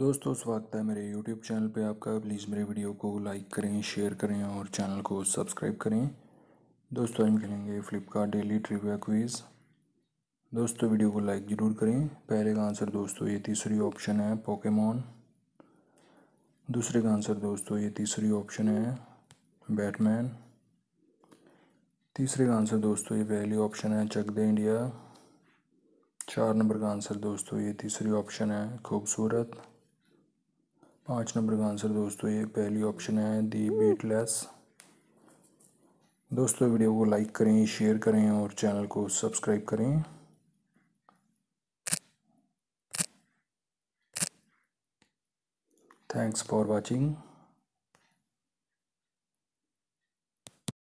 दोस्तों स्वागत है मेरे यूट्यूब चैनल पे आपका प्लीज़ मेरे वीडियो को लाइक करें शेयर करें और चैनल को सब्सक्राइब करें दोस्तों हम खेलेंगे फ्लिपकार्ट डेली ट्रिविया क्विज़ दोस्तों वीडियो को लाइक ज़रूर करें पहले का आंसर दोस्तों ये तीसरी ऑप्शन है पोकेमॉन दूसरे का आंसर दोस्तों ये तीसरी ऑप्शन है बैटमैन तीसरे का आंसर दोस्तों ये पहली ऑप्शन है चक दे इंडिया चार नंबर का आंसर दोस्तों ये तीसरी ऑप्शन है खूबसूरत पाँच नंबर का आंसर दोस्तों ये पहली ऑप्शन है दी बीटलेस दोस्तों वीडियो को लाइक करें शेयर करें और चैनल को सब्सक्राइब करें थैंक्स फॉर वाचिंग